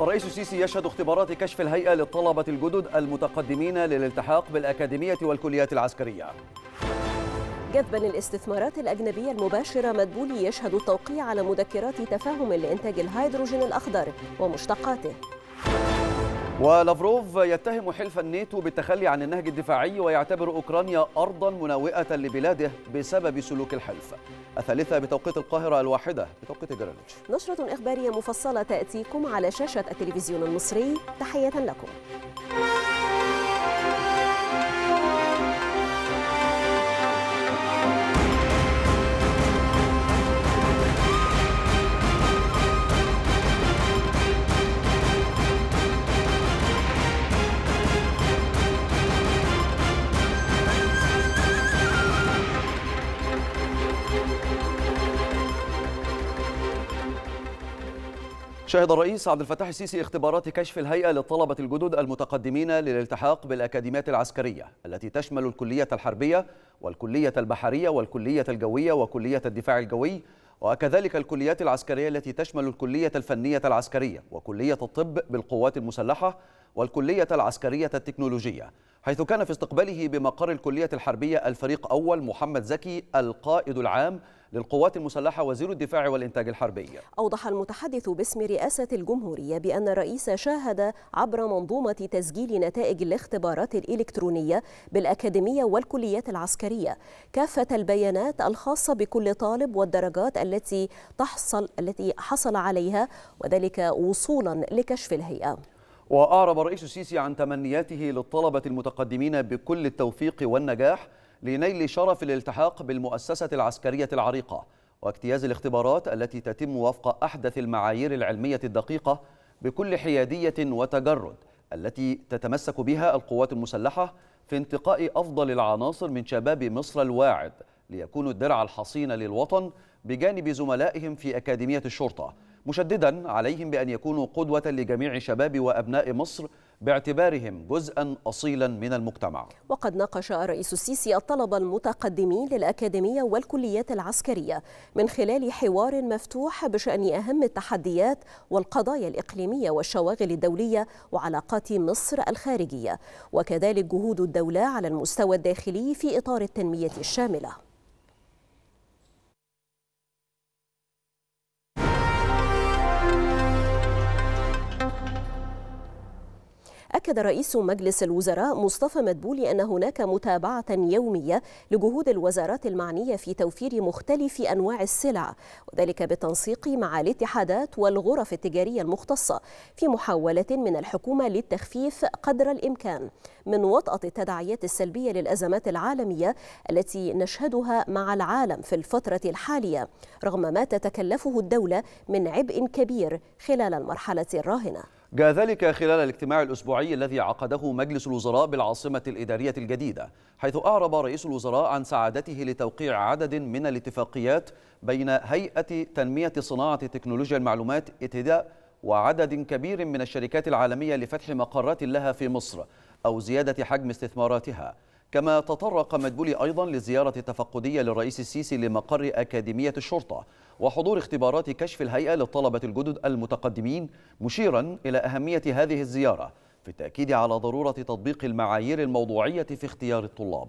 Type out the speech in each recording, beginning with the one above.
الرئيس السيسي يشهد اختبارات كشف الهيئة للطلبة الجدد المتقدمين للالتحاق بالأكاديمية والكليات العسكرية جذبا للاستثمارات الأجنبية المباشرة مدبولي يشهد التوقيع على مذكرات تفاهم لإنتاج الهيدروجين الأخضر ومشتقاته ولافروف يتهم حلف الناتو بالتخلي عن النهج الدفاعي ويعتبر أوكرانيا أرضا مناوئه لبلاده بسبب سلوك الحلف الثالثة بتوقيت القاهرة الواحدة بتوقيت جرينتش نشرة إخبارية مفصلة تأتيكم على شاشة التلفزيون المصري تحية لكم شهد الرئيس عبد الفتاح السيسي اختبارات كشف الهيئة للطلبة الجدد المتقدمين للالتحاق بالأكاديميات العسكرية التي تشمل الكلية الحربية والكلية البحرية والكلية الجوية وكلية الدفاع الجوي وكذلك الكليات العسكرية التي تشمل الكلية الفنية العسكرية وكلية الطب بالقوات المسلحة والكلية العسكرية التكنولوجية حيث كان في استقباله بمقر الكلية الحربية الفريق أول محمد زكي القائد العام للقوات المسلحة وزير الدفاع والإنتاج الحربي أوضح المتحدث باسم رئاسة الجمهورية بأن الرئيس شاهد عبر منظومة تسجيل نتائج الاختبارات الإلكترونية بالأكاديمية والكليات العسكرية كافة البيانات الخاصة بكل طالب والدرجات التي تحصل التي حصل عليها وذلك وصولا لكشف الهيئة وأعرب الرئيس السيسي عن تمنياته للطلبة المتقدمين بكل التوفيق والنجاح لنيل شرف الالتحاق بالمؤسسة العسكرية العريقة واجتياز الاختبارات التي تتم وفق أحدث المعايير العلمية الدقيقة بكل حيادية وتجرد التي تتمسك بها القوات المسلحة في انتقاء أفضل العناصر من شباب مصر الواعد ليكونوا الدرع الحصين للوطن بجانب زملائهم في أكاديمية الشرطة مشددا عليهم بأن يكونوا قدوة لجميع شباب وأبناء مصر باعتبارهم جزءا أصيلا من المجتمع وقد ناقش الرئيس السيسي الطلبة المتقدمين للأكاديمية والكليات العسكرية من خلال حوار مفتوح بشأن أهم التحديات والقضايا الإقليمية والشواغل الدولية وعلاقات مصر الخارجية وكذلك جهود الدولة على المستوى الداخلي في إطار التنمية الشاملة أكد رئيس مجلس الوزراء مصطفى مدبولي أن هناك متابعة يومية لجهود الوزارات المعنية في توفير مختلف أنواع السلع وذلك بالتنسيق مع الاتحادات والغرف التجارية المختصة في محاولة من الحكومة للتخفيف قدر الإمكان من وطأة التداعيات السلبية للأزمات العالمية التي نشهدها مع العالم في الفترة الحالية رغم ما تتكلفه الدولة من عبء كبير خلال المرحلة الراهنة جاء ذلك خلال الاجتماع الأسبوعي الذي عقده مجلس الوزراء بالعاصمة الإدارية الجديدة حيث أعرب رئيس الوزراء عن سعادته لتوقيع عدد من الاتفاقيات بين هيئة تنمية صناعة تكنولوجيا المعلومات اتداء وعدد كبير من الشركات العالمية لفتح مقرات لها في مصر أو زيادة حجم استثماراتها كما تطرق مدبولي أيضا للزيارة التفقدية للرئيس السيسي لمقر أكاديمية الشرطة وحضور اختبارات كشف الهيئة للطلبة الجدد المتقدمين مشيرا إلى أهمية هذه الزيارة في التأكيد على ضرورة تطبيق المعايير الموضوعية في اختيار الطلاب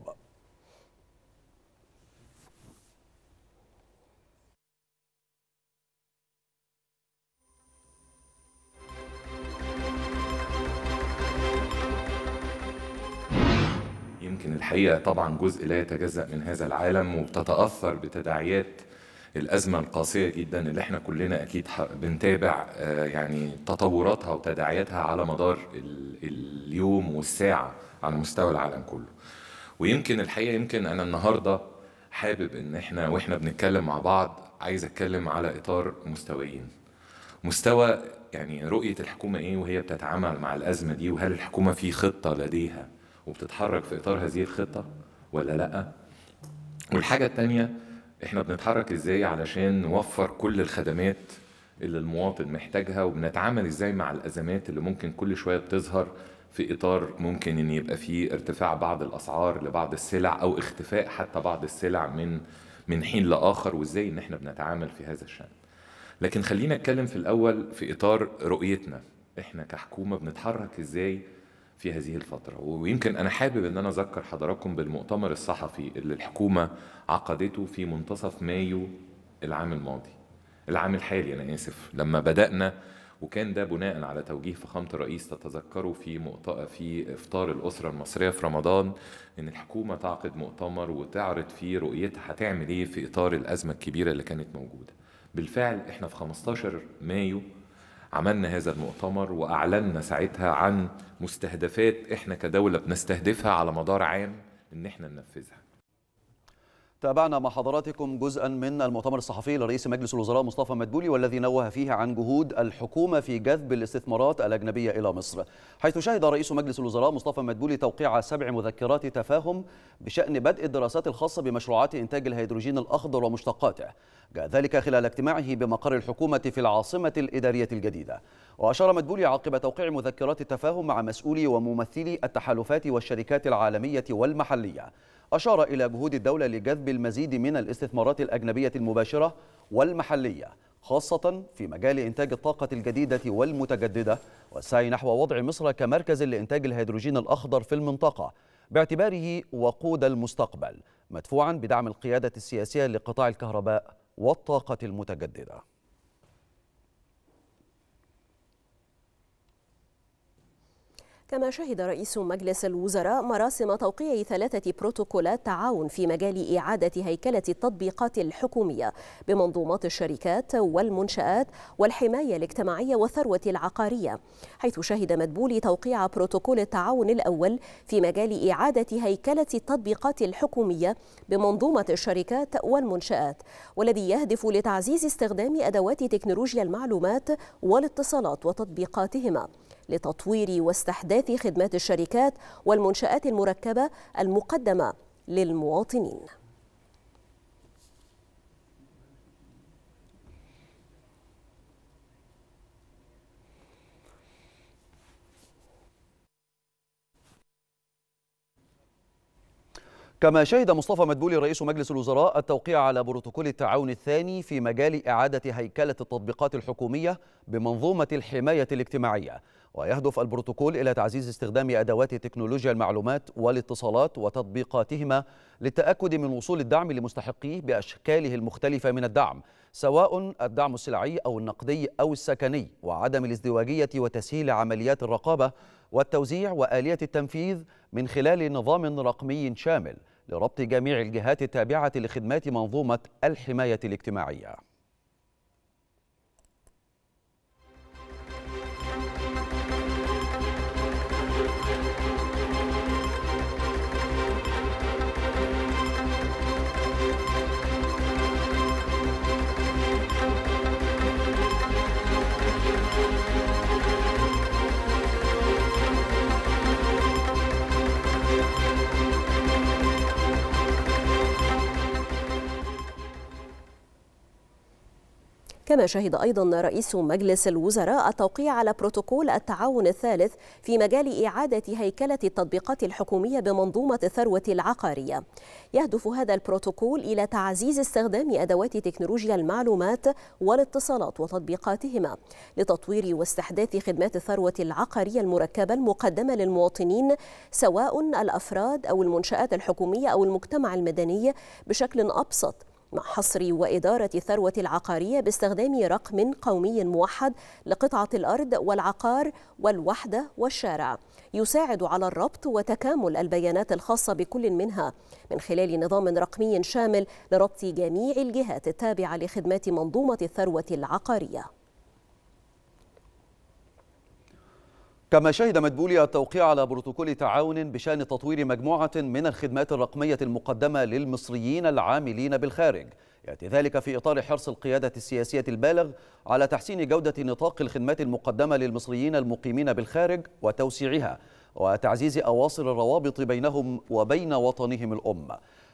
يمكن الحقيقة طبعا جزء لا يتجزأ من هذا العالم وبتتأثر بتداعيات الازمه القاسيه جدا اللي احنا كلنا اكيد بنتابع آه، يعني تطوراتها وتداعياتها على مدار اليوم والساعه على مستوى العالم كله. ويمكن الحقيقه يمكن انا النهارده حابب ان احنا واحنا بنتكلم مع بعض عايز اتكلم على اطار مستويين. مستوى يعني رؤيه الحكومه ايه وهي بتتعامل مع الازمه دي وهل الحكومه في خطه لديها وبتتحرك في اطار هذه الخطه ولا لا؟ والحاجه الثانيه احنا بنتحرك ازاي علشان نوفر كل الخدمات اللي المواطن محتاجها وبنتعامل ازاي مع الازمات اللي ممكن كل شويه بتظهر في اطار ممكن ان يبقى فيه ارتفاع بعض الاسعار لبعض السلع او اختفاء حتى بعض السلع من من حين لاخر وازاي ان احنا بنتعامل في هذا الشان لكن خلينا اتكلم في الاول في اطار رؤيتنا احنا كحكومه بنتحرك ازاي في هذه الفترة ويمكن أنا حابب أن أنا أذكر حضراتكم بالمؤتمر الصحفي اللي الحكومة عقدته في منتصف مايو العام الماضي العام الحالي أنا آسف لما بدأنا وكان ده بناء على توجيه فخامة الرئيس تتذكروا في مؤتق... في إفطار الأسرة المصرية في رمضان إن الحكومة تعقد مؤتمر وتعرض فيه رؤيتها هتعمل إيه في إطار الأزمة الكبيرة اللي كانت موجودة بالفعل إحنا في 15 مايو عملنا هذا المؤتمر واعلنا ساعتها عن مستهدفات احنا كدوله بنستهدفها على مدار عام ان احنا ننفذها تابعنا مع حضراتكم جزءا من المؤتمر الصحفي لرئيس مجلس الوزراء مصطفى مدبولي والذي نوه فيه عن جهود الحكومة في جذب الاستثمارات الأجنبية إلى مصر حيث شهد رئيس مجلس الوزراء مصطفى مدبولي توقيع سبع مذكرات تفاهم بشأن بدء الدراسات الخاصة بمشروعات إنتاج الهيدروجين الأخضر ومشتقاته جاء ذلك خلال اجتماعه بمقر الحكومة في العاصمة الإدارية الجديدة وأشار مدبولي عقب توقيع مذكرات التفاهم مع مسؤولي وممثلي التحالفات والشركات العالمية والمحلية أشار إلى جهود الدولة لجذب المزيد من الاستثمارات الأجنبية المباشرة والمحلية خاصة في مجال إنتاج الطاقة الجديدة والمتجددة والسعي نحو وضع مصر كمركز لإنتاج الهيدروجين الأخضر في المنطقة باعتباره وقود المستقبل مدفوعا بدعم القيادة السياسية لقطاع الكهرباء والطاقة المتجددة كما شهد رئيس مجلس الوزراء مراسم توقيع ثلاثة بروتوكولات تعاون في مجال إعادة هيكلة التطبيقات الحكومية بمنظومات الشركات والمنشآت والحماية الاجتماعية والثروة العقارية حيث شهد مدبولي توقيع بروتوكول التعاون الأول في مجال إعادة هيكلة التطبيقات الحكومية بمنظومة الشركات والمنشآت والذي يهدف لتعزيز استخدام أدوات تكنولوجيا المعلومات والاتصالات وتطبيقاتهما لتطوير واستحداث خدمات الشركات والمنشآت المركبة المقدمة للمواطنين كما شهد مصطفى مدبولي رئيس مجلس الوزراء التوقيع على بروتوكول التعاون الثاني في مجال إعادة هيكلة التطبيقات الحكومية بمنظومة الحماية الاجتماعية ويهدف البروتوكول إلى تعزيز استخدام أدوات تكنولوجيا المعلومات والاتصالات وتطبيقاتهما للتأكد من وصول الدعم لمستحقيه بأشكاله المختلفة من الدعم سواء الدعم السلعي أو النقدي أو السكني وعدم الازدواجية وتسهيل عمليات الرقابة والتوزيع وآلية التنفيذ من خلال نظام رقمي شامل لربط جميع الجهات التابعة لخدمات منظومة الحماية الاجتماعية كما شهد أيضا رئيس مجلس الوزراء التوقيع على بروتوكول التعاون الثالث في مجال إعادة هيكلة التطبيقات الحكومية بمنظومة الثروة العقارية يهدف هذا البروتوكول إلى تعزيز استخدام أدوات تكنولوجيا المعلومات والاتصالات وتطبيقاتهما لتطوير واستحداث خدمات الثروة العقارية المركبة المقدمة للمواطنين سواء الأفراد أو المنشآت الحكومية أو المجتمع المدني بشكل أبسط مع حصر وإدارة الثروة العقارية باستخدام رقم قومي موحد لقطعة الأرض والعقار والوحدة والشارع يساعد على الربط وتكامل البيانات الخاصة بكل منها من خلال نظام رقمي شامل لربط جميع الجهات التابعة لخدمات منظومة الثروة العقارية كما شهد مدبولي التوقيع على بروتوكول تعاون بشأن تطوير مجموعة من الخدمات الرقمية المقدمة للمصريين العاملين بالخارج يأتي ذلك في إطار حرص القيادة السياسية البالغ على تحسين جودة نطاق الخدمات المقدمة للمصريين المقيمين بالخارج وتوسيعها وتعزيز أواصر الروابط بينهم وبين وطنهم الأم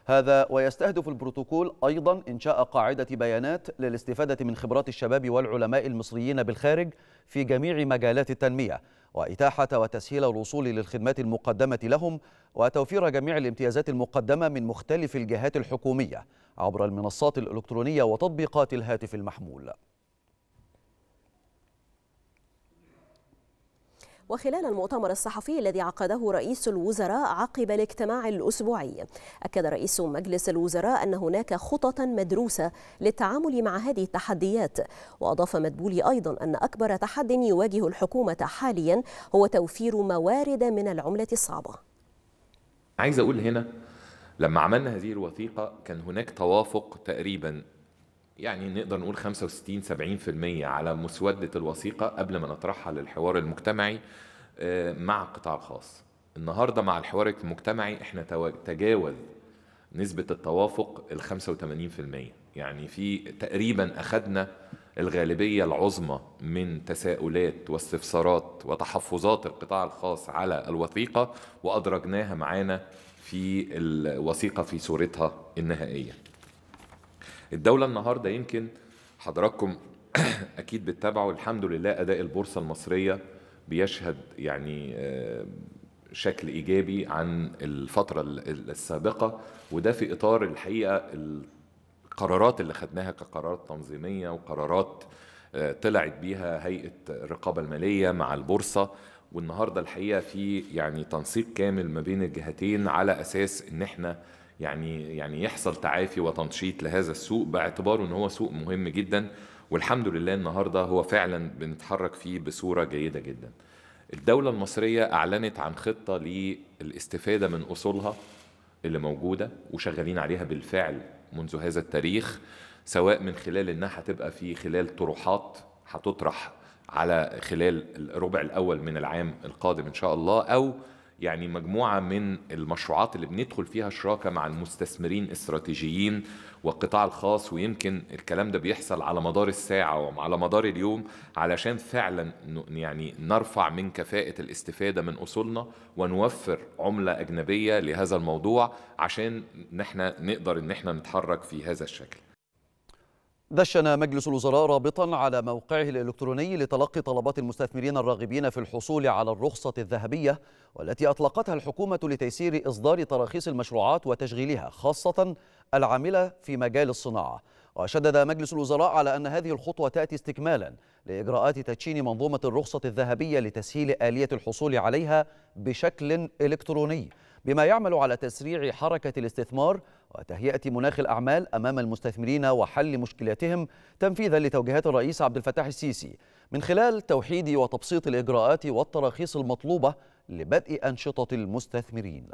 هذا ويستهدف البروتوكول أيضا إنشاء قاعدة بيانات للاستفادة من خبرات الشباب والعلماء المصريين بالخارج في جميع مجالات التنمية وإتاحة وتسهيل الوصول للخدمات المقدمة لهم وتوفير جميع الامتيازات المقدمة من مختلف الجهات الحكومية عبر المنصات الإلكترونية وتطبيقات الهاتف المحمول وخلال المؤتمر الصحفي الذي عقده رئيس الوزراء عقب الاجتماع الأسبوعي أكد رئيس مجلس الوزراء أن هناك خططا مدروسة للتعامل مع هذه التحديات وأضاف مدبولي أيضا أن أكبر تحد يواجه الحكومة حاليا هو توفير موارد من العملة الصعبة عايز أقول هنا لما عملنا هذه الوثيقة كان هناك توافق تقريبا يعني نقدر نقول 65 70% على مسودة الوثيقة قبل ما نطرحها للحوار المجتمعي آه، مع القطاع الخاص النهاردة مع الحوار المجتمعي احنا تجاوز نسبة التوافق ال 85% يعني في تقريبا أخذنا الغالبية العظمى من تساؤلات واستفسارات وتحفظات القطاع الخاص على الوثيقة وأدرجناها معانا في الوثيقة في صورتها النهائية الدوله النهارده يمكن حضراتكم اكيد بتتابعوا الحمد لله اداء البورصه المصريه بيشهد يعني آه، شكل ايجابي عن الفتره السابقه وده في اطار الحقيقه القرارات اللي خدناها كقرارات تنظيميه وقرارات آه، طلعت بيها هيئه الرقابه الماليه مع البورصه والنهارده الحقيقه في يعني تنسيق كامل ما بين الجهتين على اساس ان احنا يعني يعني يحصل تعافي وتنشيط لهذا السوق باعتباره ان هو سوق مهم جدا والحمد لله النهارده هو فعلا بنتحرك فيه بصوره جيده جدا. الدوله المصريه اعلنت عن خطه للاستفاده من اصولها اللي موجوده وشغالين عليها بالفعل منذ هذا التاريخ سواء من خلال انها هتبقى في خلال طروحات هتطرح على خلال الربع الاول من العام القادم ان شاء الله او يعني مجموعة من المشروعات اللي بندخل فيها شراكة مع المستثمرين استراتيجيين والقطاع الخاص ويمكن الكلام ده بيحصل على مدار الساعة وعلى مدار اليوم علشان فعلا يعني نرفع من كفاءة الاستفادة من أصولنا ونوفر عملة أجنبية لهذا الموضوع عشان نحن نقدر إن احنا نتحرك في هذا الشكل دشن مجلس الوزراء رابطا على موقعه الإلكتروني لتلقي طلبات المستثمرين الراغبين في الحصول على الرخصة الذهبية والتي أطلقتها الحكومة لتيسير إصدار تراخيص المشروعات وتشغيلها خاصة العاملة في مجال الصناعة وشدد مجلس الوزراء على أن هذه الخطوة تأتي استكمالا لإجراءات تدشين منظومة الرخصة الذهبية لتسهيل آلية الحصول عليها بشكل إلكتروني بما يعمل على تسريع حركة الاستثمار وتهيئة مناخ الأعمال أمام المستثمرين وحل مشكلاتهم تنفيذا لتوجيهات الرئيس عبد الفتاح السيسي من خلال توحيد وتبسيط الإجراءات والتراخيص المطلوبة لبدء أنشطة المستثمرين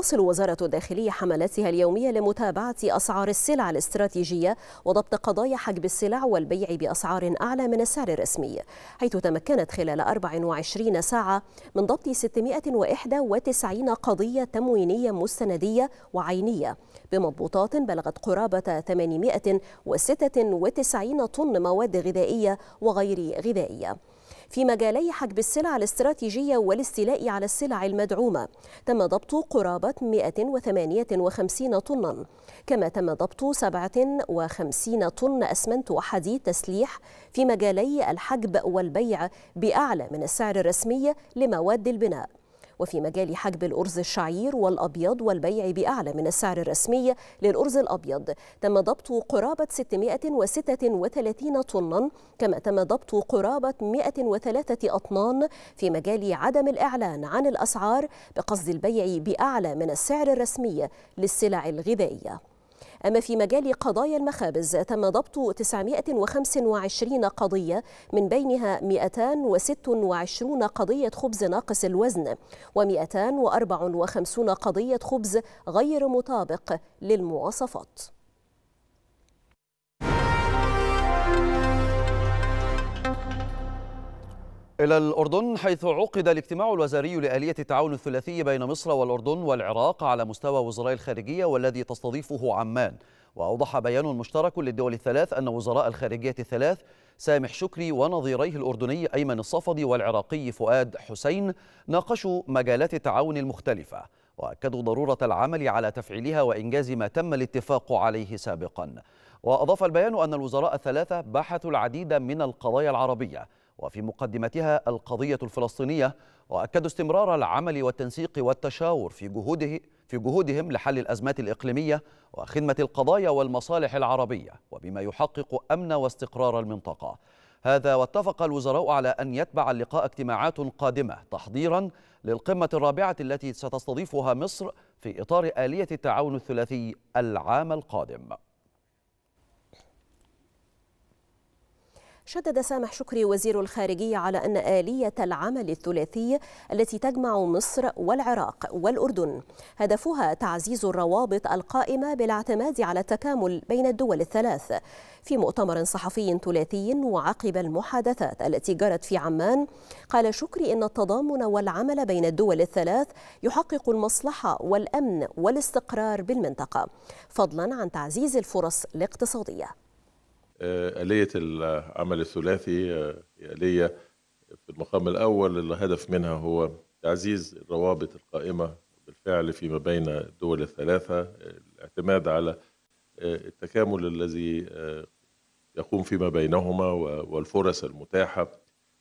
تواصل وزارة الداخلية حملاتها اليومية لمتابعة أسعار السلع الاستراتيجية وضبط قضايا حجب السلع والبيع بأسعار أعلى من السعر الرسمي حيث تمكنت خلال 24 ساعة من ضبط 691 قضية تموينية مستندية وعينية بمضبوطات بلغت قرابة 896 طن مواد غذائية وغير غذائية في مجالي حجب السلع الاستراتيجية والاستيلاء على السلع المدعومة تم ضبط قرابة 158 طنا كما تم ضبط 57 طن أسمنت وحديد تسليح في مجالي الحجب والبيع بأعلى من السعر الرسمي لمواد البناء وفي مجال حجب الأرز الشعير والأبيض والبيع بأعلى من السعر الرسمي للأرز الأبيض تم ضبط قرابة 636 طنا كما تم ضبط قرابة 103 أطنان في مجال عدم الإعلان عن الأسعار بقصد البيع بأعلى من السعر الرسمي للسلع الغذائية أما في مجال قضايا المخابز تم ضبط 925 قضية من بينها 226 قضية خبز ناقص الوزن و254 قضية خبز غير مطابق للمواصفات إلى الأردن حيث عقد الاجتماع الوزاري لآلية التعاون الثلاثي بين مصر والأردن والعراق على مستوى وزراء الخارجية والذي تستضيفه عمان وأوضح بيان مشترك للدول الثلاث أن وزراء الخارجية الثلاث سامح شكري ونظيريه الأردني أيمن الصفدي والعراقي فؤاد حسين ناقشوا مجالات التعاون المختلفة وأكدوا ضرورة العمل على تفعيلها وإنجاز ما تم الاتفاق عليه سابقا وأضاف البيان أن الوزراء الثلاثة بحثوا العديد من القضايا العربية وفي مقدمتها القضية الفلسطينية وأكدوا استمرار العمل والتنسيق والتشاور في جهوده في جهودهم لحل الأزمات الإقليمية وخدمة القضايا والمصالح العربية وبما يحقق أمن واستقرار المنطقة هذا واتفق الوزراء على أن يتبع اللقاء اجتماعات قادمة تحضيرا للقمة الرابعة التي ستستضيفها مصر في إطار آلية التعاون الثلاثي العام القادم شدد سامح شكري وزير الخارجية على أن آلية العمل الثلاثي التي تجمع مصر والعراق والأردن هدفها تعزيز الروابط القائمة بالاعتماد على التكامل بين الدول الثلاث في مؤتمر صحفي ثلاثي وعقب المحادثات التي جرت في عمان قال شكري إن التضامن والعمل بين الدول الثلاث يحقق المصلحة والأمن والاستقرار بالمنطقة فضلا عن تعزيز الفرص الاقتصادية آه، آلية العمل الثلاثي آه، هي آلية في المقام الأول الهدف منها هو تعزيز الروابط القائمة بالفعل فيما بين الدول الثلاثة الاعتماد على آه، التكامل الذي يقوم فيما بينهما والفرص المتاحة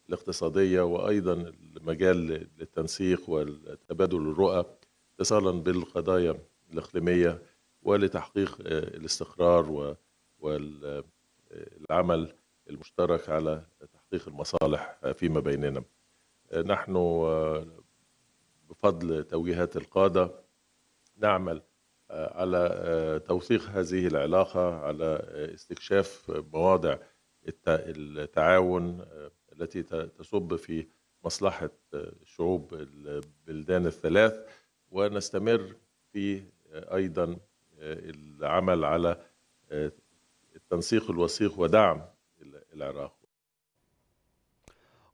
الاقتصادية وأيضا المجال للتنسيق والتبادل الرؤى اتصالا بالقضايا الإقليمية ولتحقيق الاستقرار و العمل المشترك على تحقيق المصالح فيما بيننا نحن بفضل توجيهات القادة نعمل آه، على آه، توثيق هذه العلاقة على آه، استكشاف مواضع التعاون التي تصب في مصلحة شعوب البلدان الثلاث ونستمر في أيضا العمل على التنسيق الوثيق ودعم العراق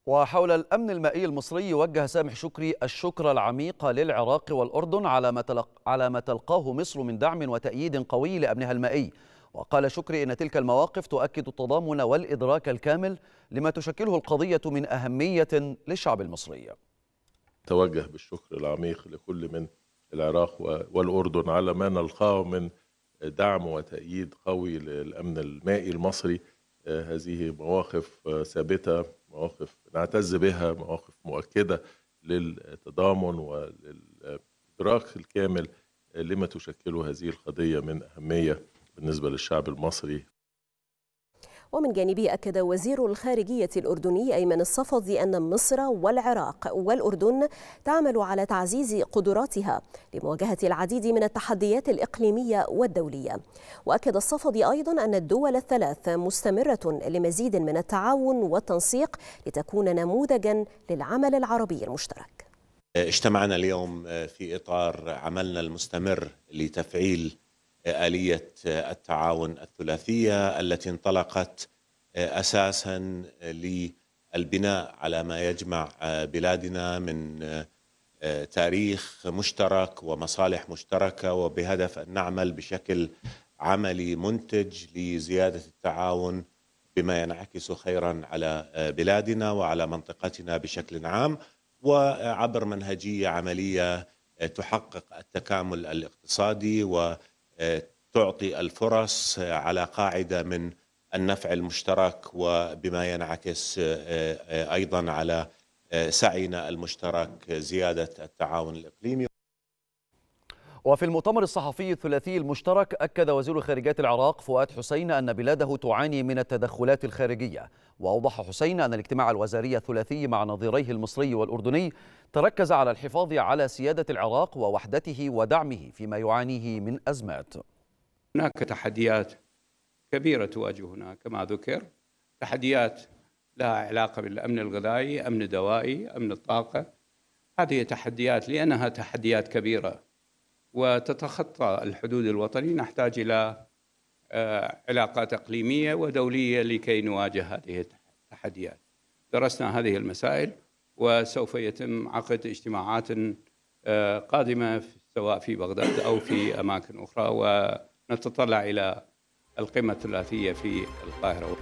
وحول الأمن المائي المصري وجه سامح شكري الشكر العميق للعراق والأردن على ما, تلق على ما تلقاه مصر من دعم وتأييد قوي لأمنها المائي وقال شكري إن تلك المواقف تؤكد التضامن والإدراك الكامل لما تشكله القضية من أهمية للشعب المصري توجه بالشكر العميق لكل من العراق والأردن على ما نلقاه من دعم وتأييد قوي للأمن المائي المصري آه، هذه مواقف آه، ثابتة مواقف نعتز بها مواقف مؤكدة للتضامن وللإدراك الكامل آه، لما تشكله هذه القضية من أهمية بالنسبة للشعب المصري ومن جانبه أكد وزير الخارجية الأردني أيمن الصفدي أن مصر والعراق والأردن تعمل على تعزيز قدراتها لمواجهة العديد من التحديات الإقليمية والدولية وأكد الصفدي أيضا أن الدول الثلاث مستمرة لمزيد من التعاون والتنسيق لتكون نموذجا للعمل العربي المشترك اجتمعنا اليوم آه، في إطار عملنا المستمر لتفعيل آلية التعاون الثلاثية التي انطلقت أساسا للبناء على ما يجمع بلادنا من تاريخ مشترك ومصالح مشتركة وبهدف أن نعمل بشكل عملي منتج لزيادة التعاون بما ينعكس خيرا على بلادنا وعلى منطقتنا بشكل عام وعبر منهجية عملية تحقق التكامل الاقتصادي و تعطي الفرص على قاعده من النفع المشترك وبما ينعكس آه، آه، ايضا على آه، سعينا المشترك زياده التعاون الاقليمي وفي المؤتمر الصحفي الثلاثي المشترك أكد وزير خارجية العراق فؤاد حسين أن بلاده تعاني من التدخلات الخارجية وأوضح حسين أن الاجتماع الوزاري الثلاثي مع نظيريه المصري والأردني تركز على الحفاظ على سيادة العراق ووحدته ودعمه فيما يعانيه من أزمات هناك تحديات كبيرة تواجهنا كما ذكر تحديات لها علاقة بالأمن الغذائي أمن دوائي أمن الطاقة هذه تحديات لأنها تحديات كبيرة وتتخطى الحدود الوطنية نحتاج إلى آه، علاقات إقليمية ودولية لكي نواجه هذه التحديات درسنا هذه المسائل وسوف يتم عقد اجتماعات آه، قادمة سواء في بغداد أو في أماكن أخرى ونتطلع إلى القمة الثلاثية في القاهرة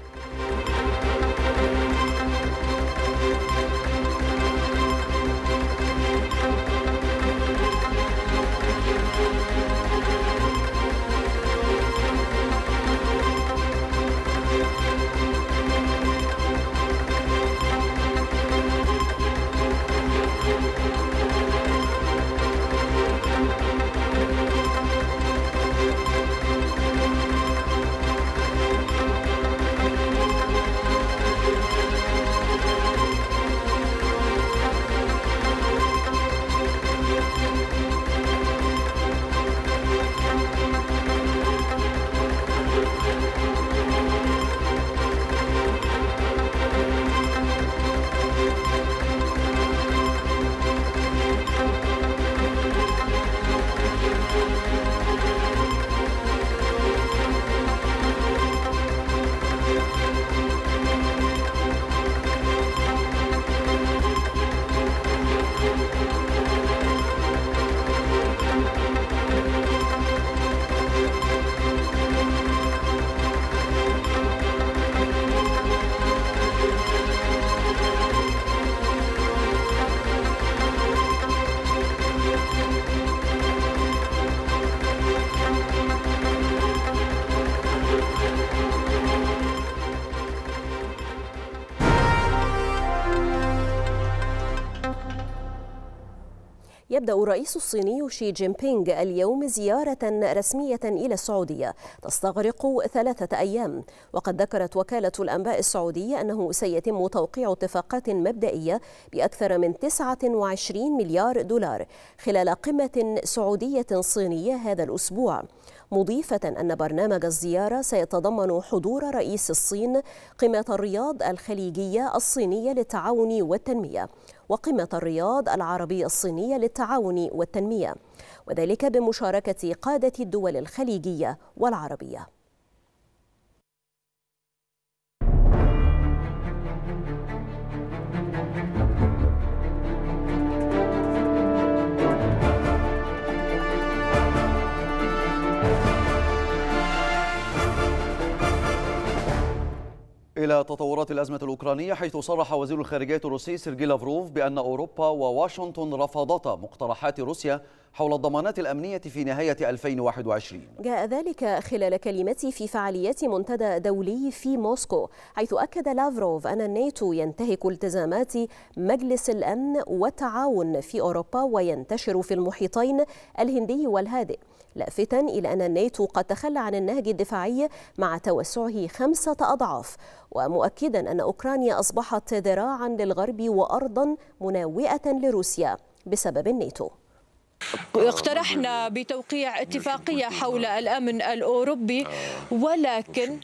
يبدأ الرئيس الصيني شي جين بينغ اليوم زيارة رسمية إلى السعودية تستغرق ثلاثة أيام وقد ذكرت وكالة الأنباء السعودية أنه سيتم توقيع اتفاقات مبدئية بأكثر من 29 مليار دولار خلال قمة سعودية صينية هذا الأسبوع مضيفة أن برنامج الزيارة سيتضمن حضور رئيس الصين قمة الرياض الخليجية الصينية للتعاون والتنمية وقمة الرياض العربية الصينية للتعاون والتنمية وذلك بمشاركة قادة الدول الخليجية والعربية إلى تطورات الأزمة الأوكرانية حيث صرح وزير الخارجية الروسي سيرجي لافروف بأن أوروبا وواشنطن رفضتا مقترحات روسيا حول الضمانات الأمنية في نهاية 2021 جاء ذلك خلال كلمته في فعاليات منتدى دولي في موسكو حيث أكد لافروف أن الناتو ينتهك التزامات مجلس الأمن والتعاون في أوروبا وينتشر في المحيطين الهندي والهادئ لافتا إلى أن الناتو قد تخلى عن النهج الدفاعي مع توسعه خمسة أضعاف ومؤكدا أن أوكرانيا أصبحت ذراعا للغرب وأرضا مناوئة لروسيا بسبب الناتو آه، اقترحنا بتوقيع اتفاقية حول آه. الأمن الأوروبي آه. ولكن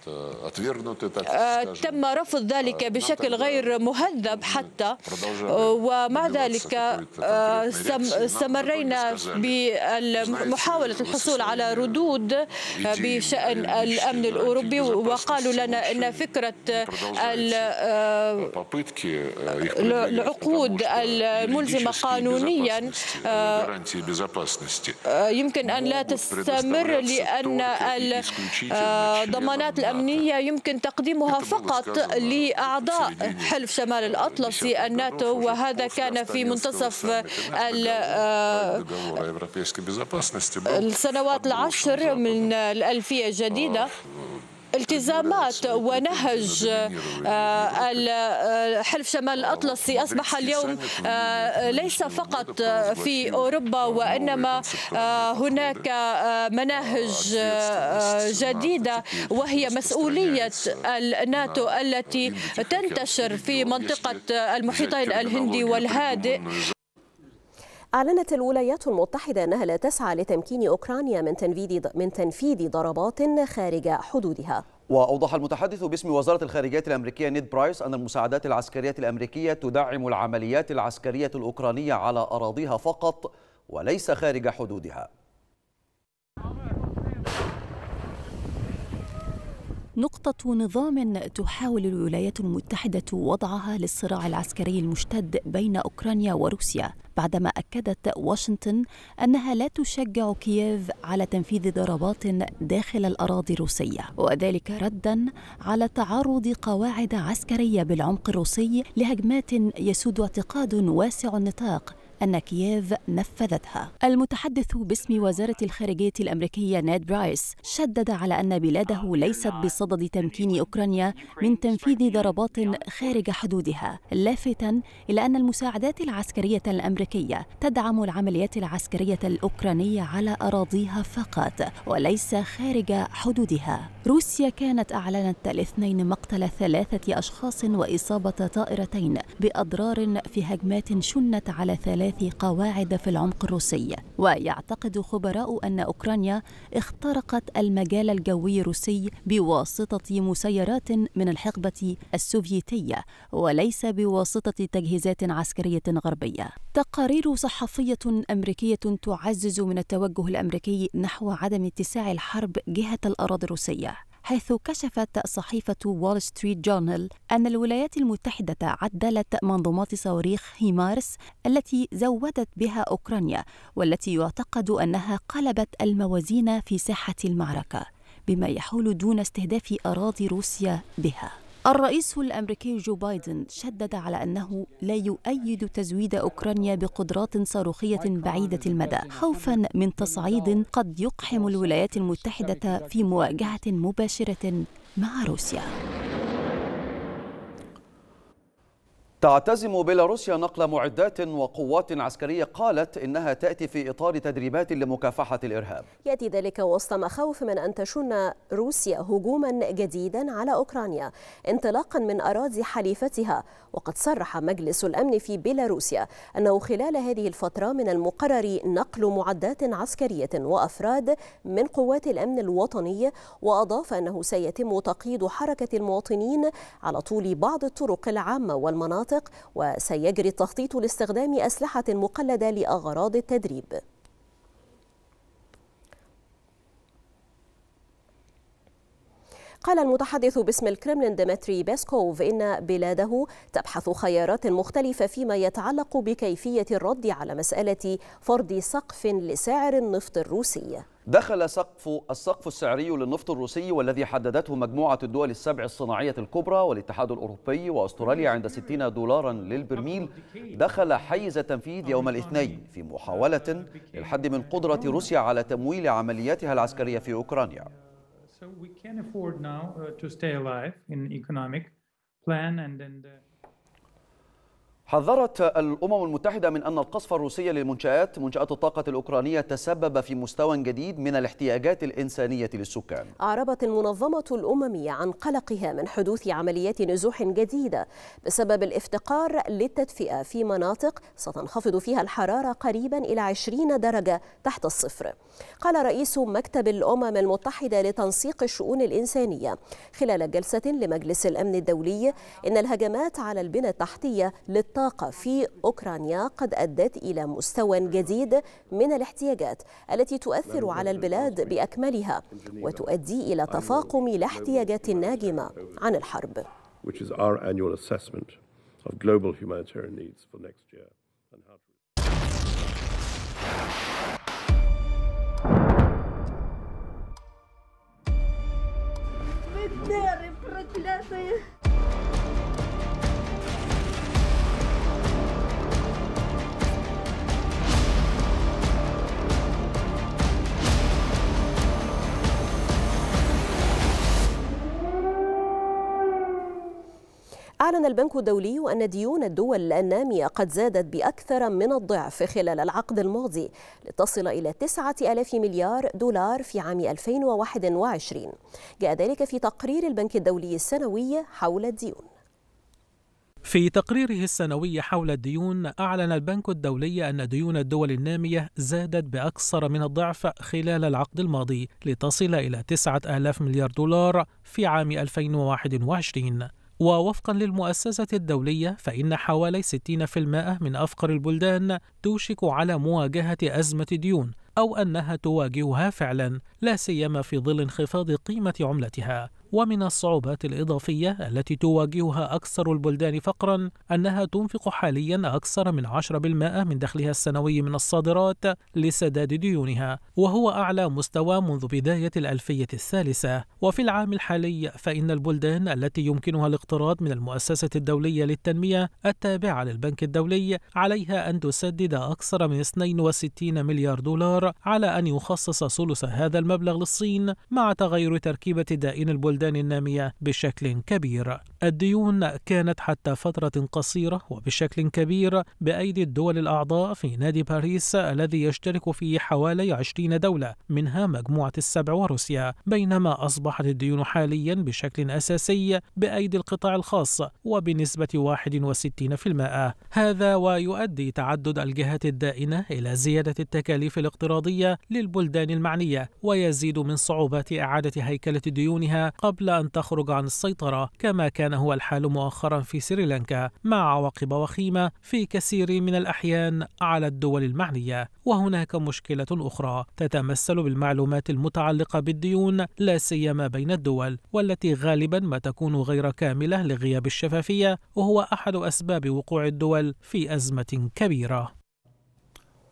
تم رفض ذلك نعم، بشكل غير مهذب حتى ومع نعم، ذلك نعم، استمرينا بمحاولة الحصول على ردود بشأن الأمن الأوروبي وقالوا لنا أن فكرة العقود الملزمة قانونيا Э, يمكن أن لا تستمر لأن الضمانات آه، الأمنية يمكن تقديمها فقط لأعضاء حلف شمال э, الأطلسي الناتو وهذا كان في منتصف آه، السنوات العشر من الألفية الجديدة التزامات ونهج آه، آه، حلف شمال الأطلسي أصبح اليوم آه، ليس فقط في أوروبا وإنما هناك مناهج جديدة وهي مسؤولية الناتو التي تنتشر في منطقة المحيطين الهندي والهادئ أعلنت الولايات المتحدة أنها لا تسعى لتمكين أوكرانيا من تنفيذ من تنفيذ ضربات خارج حدودها. وأوضح المتحدث باسم وزارة الخارجية الأمريكية نيد برايس أن المساعدات العسكرية الأمريكية تدعم العمليات العسكرية الأوكرانية على أراضيها فقط وليس خارج حدودها. نقطة نظام تحاول الولايات المتحدة وضعها للصراع العسكري المشتد بين أوكرانيا وروسيا بعدما أكدت واشنطن أنها لا تشجع كييف على تنفيذ ضربات داخل الأراضي الروسية وذلك ردا على تعرض قواعد عسكرية بالعمق الروسي لهجمات يسود اعتقاد واسع النطاق أن كييف نفذتها المتحدث باسم وزارة الخارجية الأمريكية نيد برايس شدد على أن بلاده ليست بصدد تمكين أوكرانيا من تنفيذ ضربات خارج حدودها لافتا إلى أن المساعدات العسكرية الأمريكية تدعم العمليات العسكرية الأوكرانية على أراضيها فقط وليس خارج حدودها روسيا كانت أعلنت الاثنين مقتل ثلاثة أشخاص وإصابة طائرتين بأضرار في هجمات شنت على ثلاث ثلاث قواعد في العمق الروسي ويعتقد خبراء أن أوكرانيا اخترقت المجال الجوي الروسي بواسطة مسيرات من الحقبة السوفيتية وليس بواسطة تجهيزات عسكرية غربية تقارير صحفية أمريكية تعزز من التوجه الأمريكي نحو عدم اتساع الحرب جهة الأراضي الروسية حيث كشفت صحيفة وول ستريت جورنال أن الولايات المتحدة عدلت منظومات صواريخ هيمارس التي زودت بها أوكرانيا والتي يعتقد أنها قلبت الموازين في ساحة المعركة بما يحول دون استهداف أراضي روسيا بها الرئيس الامريكي جو بايدن شدد على انه لا يؤيد تزويد اوكرانيا بقدرات صاروخيه بعيده المدى خوفا من تصعيد قد يقحم الولايات المتحده في مواجهه مباشره مع روسيا تعتزم بيلاروسيا نقل معدات وقوات عسكرية قالت إنها تأتي في إطار تدريبات لمكافحة الإرهاب يأتي ذلك وسط مخاوف من أن تشن روسيا هجوما جديدا على أوكرانيا انطلاقا من أراضي حليفتها وقد صرح مجلس الأمن في بيلاروسيا أنه خلال هذه الفترة من المقرر نقل معدات عسكرية وأفراد من قوات الأمن الوطني وأضاف أنه سيتم تقييد حركة المواطنين على طول بعض الطرق العامة والمناطق المناطق وسيجري التخطيط لاستخدام أسلحة مقلدة لأغراض التدريب قال المتحدث باسم الكرملين ديمتري بيسكوف إن بلاده تبحث خيارات مختلفة فيما يتعلق بكيفية الرد على مسألة فرض سقف لسعر النفط الروسي دخل سقف السقف السعري للنفط الروسي والذي حددته مجموعة الدول السبع الصناعية الكبرى والاتحاد الأوروبي وأستراليا عند 60 دولارا للبرميل دخل حيز التنفيذ يوم الاثنين في محاولة للحد من قدرة روسيا على تمويل عملياتها العسكرية في أوكرانيا So we can afford now uh, to stay alive in economic plan and then. Uh, the حذرت الأمم المتحدة من أن القصف الروسي للمنشآت منشآت الطاقة الأوكرانية تسبب في مستوى جديد من الاحتياجات الإنسانية للسكان أعربت المنظمة الأممية عن قلقها من حدوث عمليات نزوح جديدة بسبب الافتقار للتدفئة في مناطق ستنخفض فيها الحرارة قريبا إلى 20 درجة تحت الصفر قال رئيس مكتب الأمم المتحدة لتنسيق الشؤون الإنسانية خلال جلسة لمجلس الأمن الدولي إن الهجمات على البنى التحتية للطاقة الطاقة في أوكرانيا قد أدت إلى مستوى جديد من الاحتياجات التي تؤثر على البلاد بأكملها وتؤدي إلى تفاقم الاحتياجات الناجمة عن الحرب. Дары проклятые! أعلن البنك الدولي أن ديون الدول النامية قد زادت بأكثر من الضعف خلال العقد الماضي لتصل إلى 9000 مليار دولار في عام 2021 جاء ذلك في تقرير البنك الدولي السنوي حول الديون في تقريره السنوي حول الديون أعلن البنك الدولي أن ديون الدول النامية زادت بأكثر من الضعف خلال العقد الماضي لتصل إلى 9000 مليار دولار في عام 2021 ووفقا للمؤسسة الدولية فإن حوالي 60% من أفقر البلدان توشك على مواجهة أزمة ديون أو أنها تواجهها فعلا لا سيما في ظل انخفاض قيمة عملتها ومن الصعوبات الإضافية التي تواجهها أكثر البلدان فقرا أنها تنفق حاليا أكثر من 10% من دخلها السنوي من الصادرات لسداد ديونها وهو أعلى مستوى منذ بداية الألفية الثالثة وفي العام الحالي فإن البلدان التي يمكنها الاقتراض من المؤسسة الدولية للتنمية التابعة للبنك الدولي عليها أن تسدد أكثر من 62 مليار دولار القرار على أن يخصص ثلث هذا المبلغ للصين مع تغير تركيبة دائن البلدان النامية بشكل كبير الديون كانت حتى فترة قصيرة وبشكل كبير بأيدي الدول الأعضاء في نادي باريس الذي يشترك فيه حوالي 20 دولة منها مجموعة السبع وروسيا بينما أصبحت الديون حاليا بشكل أساسي بأيدي القطاع الخاص وبنسبة 61% هذا ويؤدي تعدد الجهات الدائنة إلى زيادة التكاليف الاقتصادية الافتراضيه للبلدان المعنية ويزيد من صعوبات إعادة هيكلة ديونها قبل أن تخرج عن السيطرة كما كان هو الحال مؤخرا في سريلانكا مع عواقب وخيمة في كثير من الأحيان على الدول المعنية وهناك مشكلة أخرى تتمثل بالمعلومات المتعلقة بالديون لا سيما بين الدول والتي غالبا ما تكون غير كاملة لغياب الشفافية وهو أحد أسباب وقوع الدول في أزمة كبيرة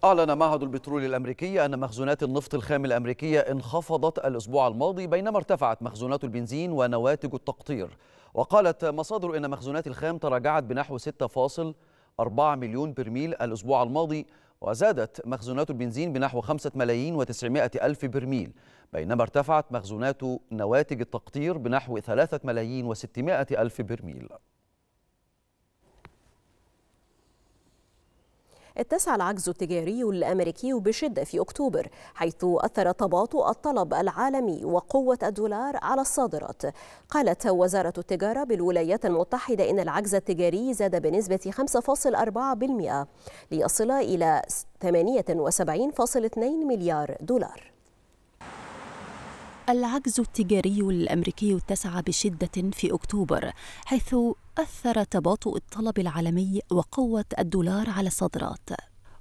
أعلن معهد البترول الأمريكي أن مخزونات النفط الخام الأمريكية انخفضت الأسبوع الماضي بينما ارتفعت مخزونات البنزين ونواتج التقطير وقالت مصادر أن مخزونات الخام تراجعت بنحو 6.4 مليون برميل الأسبوع الماضي وزادت مخزونات البنزين بنحو 5 ملايين و900 ألف برميل بينما ارتفعت مخزونات نواتج التقطير بنحو 3 ملايين و600 ألف برميل اتسع العجز التجاري الأمريكي بشدة في أكتوبر حيث أثر تباطؤ الطلب العالمي وقوة الدولار على الصادرات قالت وزارة التجارة بالولايات المتحدة إن العجز التجاري زاد بنسبة 5.4% ليصل إلى 78.2 مليار دولار العجز التجاري الامريكي اتسع بشده في اكتوبر حيث أثر تباطؤ الطلب العالمي وقوة الدولار على الصادرات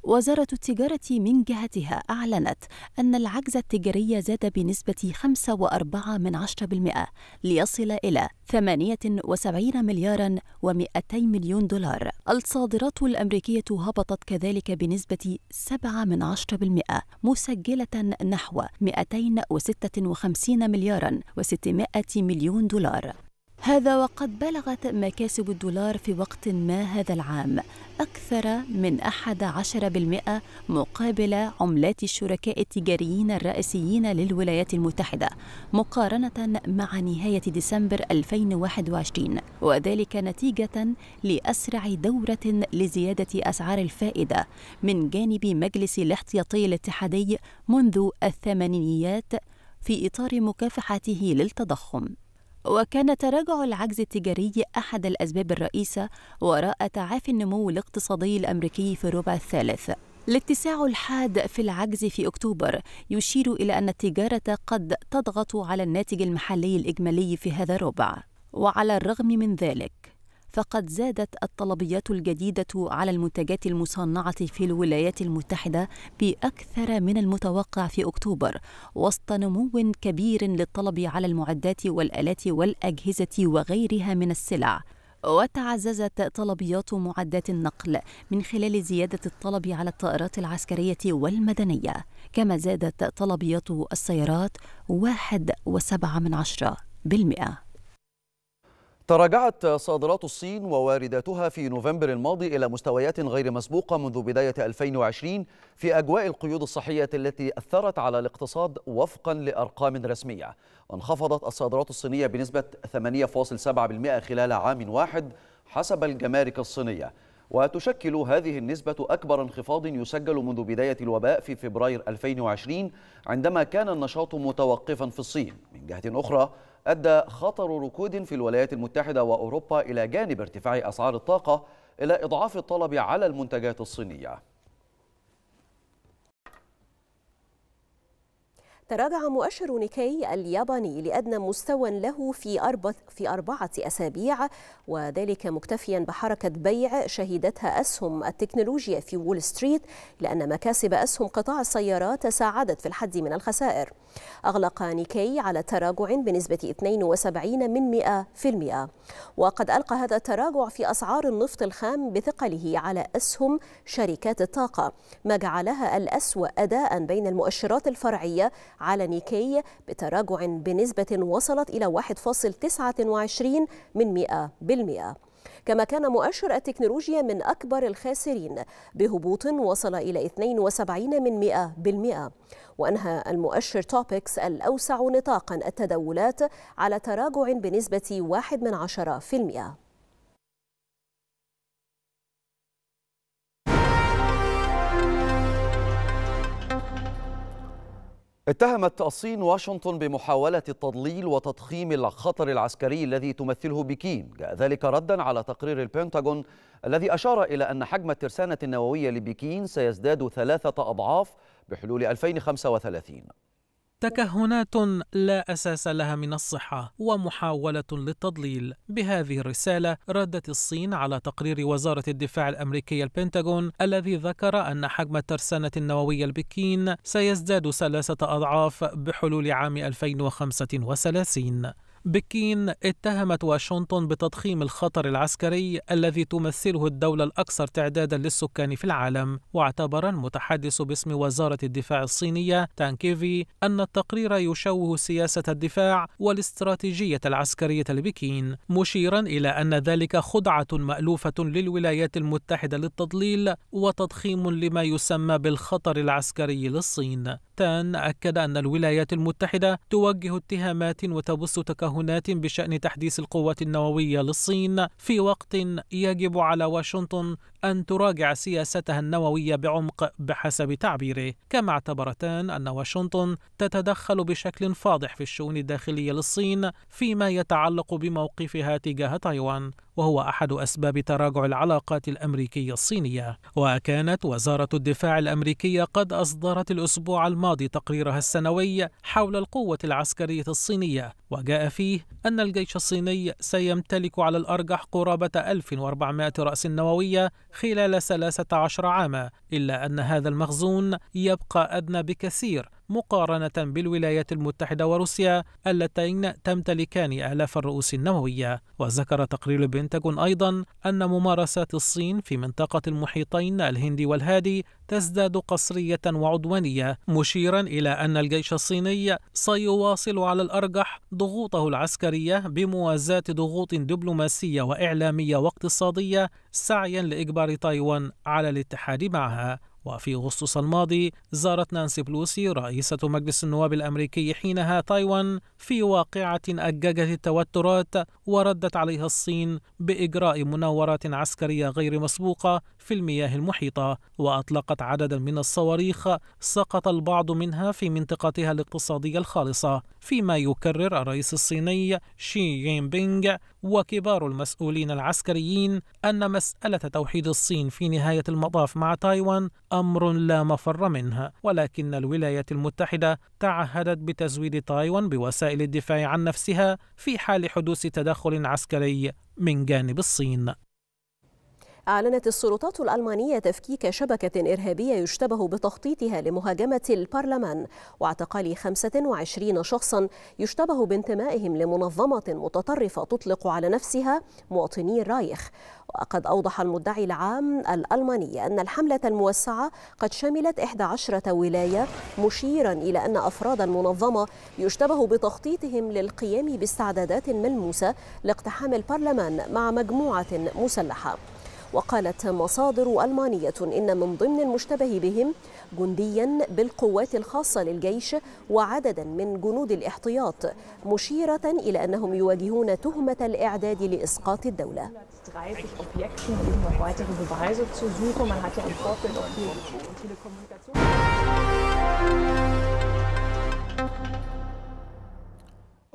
وزارة التجارة من جهتها أعلنت أن العجز التجاري زاد بنسبة 5.4 من ليصل إلى 78 مليار و200 مليون دولار الصادرات الأمريكية هبطت كذلك بنسبة 7 من مسجلة نحو 256 مليار و600 مليون دولار هذا وقد بلغت مكاسب الدولار في وقت ما هذا العام أكثر من 11% مقابل عملات الشركاء التجاريين الرئيسيين للولايات المتحدة مقارنة مع نهاية ديسمبر 2021 وذلك نتيجة لأسرع دورة لزيادة أسعار الفائدة من جانب مجلس الاحتياطي الاتحادي منذ الثمانينيات في إطار مكافحته للتضخم وكان تراجع العجز التجاري أحد الأسباب الرئيسة وراء تعافي النمو الاقتصادي الأمريكي في الربع الثالث الاتساع الحاد في العجز في أكتوبر يشير إلى أن التجارة قد تضغط على الناتج المحلي الإجمالي في هذا الربع وعلى الرغم من ذلك فقد زادت الطلبيات الجديدة على المنتجات المصنعة في الولايات المتحدة بأكثر من المتوقع في أكتوبر وسط نمو كبير للطلب على المعدات والآلات والأجهزة وغيرها من السلع وتعززت طلبيات معدات النقل من خلال زيادة الطلب على الطائرات العسكرية والمدنية كما زادت طلبيات السيارات واحد وسبعة من عشرة بالمئة تراجعت صادرات الصين ووارداتها في نوفمبر الماضي إلى مستويات غير مسبوقة منذ بداية 2020 في أجواء القيود الصحية التي أثرت على الاقتصاد وفقا لأرقام رسمية وانخفضت الصادرات الصينية بنسبة 8.7% خلال عام واحد حسب الجمارك الصينية وتشكل هذه النسبة أكبر انخفاض يسجل منذ بداية الوباء في فبراير 2020 عندما كان النشاط متوقفا في الصين من جهة أخرى أدى خطر ركود في الولايات المتحدة وأوروبا إلى جانب ارتفاع أسعار الطاقة إلى إضعاف الطلب على المنتجات الصينية تراجع مؤشر نيكاي الياباني لأدنى مستوى له في أربعة, في أربعة أسابيع وذلك مكتفيا بحركة بيع شهدتها أسهم التكنولوجيا في وول ستريت لأن مكاسب أسهم قطاع السيارات تساعدت في الحد من الخسائر أغلق نيكاي على تراجع بنسبة 72 من 100% وقد ألقى هذا التراجع في أسعار النفط الخام بثقله على أسهم شركات الطاقة ما جعلها الأسوأ أداء بين المؤشرات الفرعية على نيكي بتراجع بنسبة وصلت إلى 1.29 من 100%. كما كان مؤشر التكنولوجيا من أكبر الخاسرين بهبوط وصل إلى 72 من 100 بالمئة وأنهى المؤشر توبكس الأوسع نطاقا التداولات على تراجع بنسبة 1 من 10 في المئة اتهمت الصين واشنطن بمحاولة التضليل وتضخيم الخطر العسكري الذي تمثله بكين جاء ذلك ردا على تقرير البنتاغون الذي أشار إلى أن حجم الترسانة النووية لبكين سيزداد ثلاثة أضعاف بحلول 2035 تكهنات لا اساس لها من الصحه ومحاوله للتضليل بهذه الرساله ردت الصين على تقرير وزاره الدفاع الامريكيه البنتاغون الذي ذكر ان حجم الترسانه النوويه لبكين سيزداد ثلاثه اضعاف بحلول عام 2035 بكين اتهمت واشنطن بتضخيم الخطر العسكري الذي تمثله الدولة الأكثر تعدادا للسكان في العالم واعتبر المتحدث باسم وزارة الدفاع الصينية تانكيفي أن التقرير يشوه سياسة الدفاع والاستراتيجية العسكرية لبكين مشيرا إلى أن ذلك خدعة مألوفة للولايات المتحدة للتضليل وتضخيم لما يسمى بالخطر العسكري للصين تان أكد أن الولايات المتحدة توجه اتهامات وتبث تكهنات بشأن تحديث القوات النووية للصين في وقت يجب على واشنطن أن تراجع سياستها النووية بعمق بحسب تعبيره كما اعتبرتان أن واشنطن تتدخل بشكل فاضح في الشؤون الداخلية للصين فيما يتعلق بموقفها تجاه تايوان وهو أحد أسباب تراجع العلاقات الأمريكية الصينية وكانت وزارة الدفاع الأمريكية قد أصدرت الأسبوع الماضي تقريرها السنوي حول القوة العسكرية الصينية وجاء فيه أن الجيش الصيني سيمتلك على الأرجح قرابة 1400 رأس نووية خلال 13 عاما إلا أن هذا المخزون يبقى أدنى بكثير مقارنة بالولايات المتحدة وروسيا اللتين تمتلكان آلاف الرؤوس النووية وذكر تقرير البنتاغون أيضا أن ممارسات الصين في منطقة المحيطين الهندي والهادي تزداد قصرية وعدوانية مشيرا إلى أن الجيش الصيني سيواصل على الأرجح ضغوطه العسكرية بموازاة ضغوط دبلوماسية وإعلامية واقتصادية سعيا لإجبار تايوان على الاتحاد معها وفي أغسطس الماضي زارت نانسي بلوسي رئيسة مجلس النواب الأمريكي حينها تايوان في واقعة أججت التوترات وردت عليها الصين بإجراء مناورات عسكرية غير مسبوقة في المياه المحيطة وأطلقت عددا من الصواريخ سقط البعض منها في منطقتها الاقتصادية الخالصة فيما يكرر الرئيس الصيني شي جين بينغ وكبار المسؤولين العسكريين أن مسألة توحيد الصين في نهاية المطاف مع تايوان أمر لا مفر منه ولكن الولايات المتحدة تعهدت بتزويد تايوان بوسائل الدفاع عن نفسها في حال حدوث تدخل عسكري من جانب الصين أعلنت السلطات الألمانية تفكيك شبكة إرهابية يشتبه بتخطيطها لمهاجمة البرلمان واعتقال 25 شخصا يشتبه بانتمائهم لمنظمة متطرفة تطلق على نفسها مواطني الرايخ وقد أوضح المدعي العام الألماني أن الحملة الموسعة قد شملت 11 ولاية مشيرا إلى أن أفراد المنظمة يشتبه بتخطيطهم للقيام باستعدادات ملموسة لاقتحام البرلمان مع مجموعة مسلحة وقالت مصادر ألمانية إن من ضمن المشتبه بهم جنديا بالقوات الخاصة للجيش وعددا من جنود الاحتياط مشيرة إلى أنهم يواجهون تهمة الإعداد لإسقاط الدولة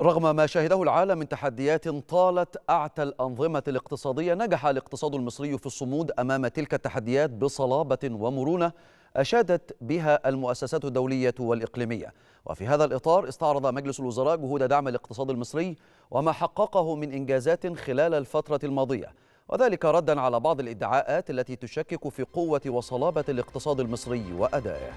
رغم ما شهده العالم من تحديات طالت أعتى الأنظمة الاقتصادية نجح الاقتصاد المصري في الصمود أمام تلك التحديات بصلابة ومرونة أشادت بها المؤسسات الدولية والإقليمية وفي هذا الإطار استعرض مجلس الوزراء جهود دعم الاقتصاد المصري وما حققه من إنجازات خلال الفترة الماضية وذلك ردا على بعض الادعاءات التي تشكك في قوة وصلابة الاقتصاد المصري وأدائه